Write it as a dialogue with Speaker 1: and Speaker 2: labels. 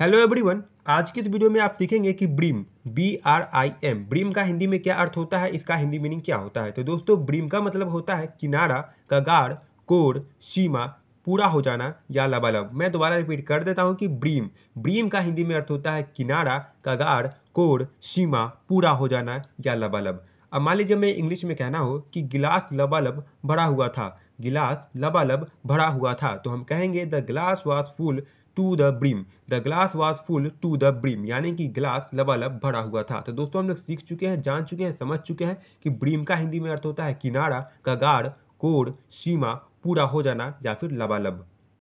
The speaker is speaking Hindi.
Speaker 1: हेलो एवरीवन आज की इस वीडियो में आप सीखेंगे कि brim B R I M brim का हिंदी में क्या अर्थ होता है इसका हिंदी मीनिंग क्या होता है तो दोस्तों ब्रीम का मतलब होता है किनारा कगार कोर सीमा पूरा हो जाना या लबालब मैं दोबारा रिपीट कर देता हूँ कि ब्रीम ब्रीम का हिंदी में अर्थ होता है किनारा कगार कोर सीमा पूरा हो जाना या लबालब अब मान लीजिए मैं इंग्लिश में कहना हो कि गिलास लबालब भरा हुआ था गिलास लबालब भरा हुआ था तो हम कहेंगे the glass was full to the brim the glass was full to the brim यानी कि ग्लास लबालब भरा हुआ था तो दोस्तों हम लोग सीख चुके हैं जान चुके हैं समझ चुके हैं कि ब्रिम का हिंदी में अर्थ होता है किनारा कगाड़ कोड सीमा पूरा हो जाना या फिर लबालब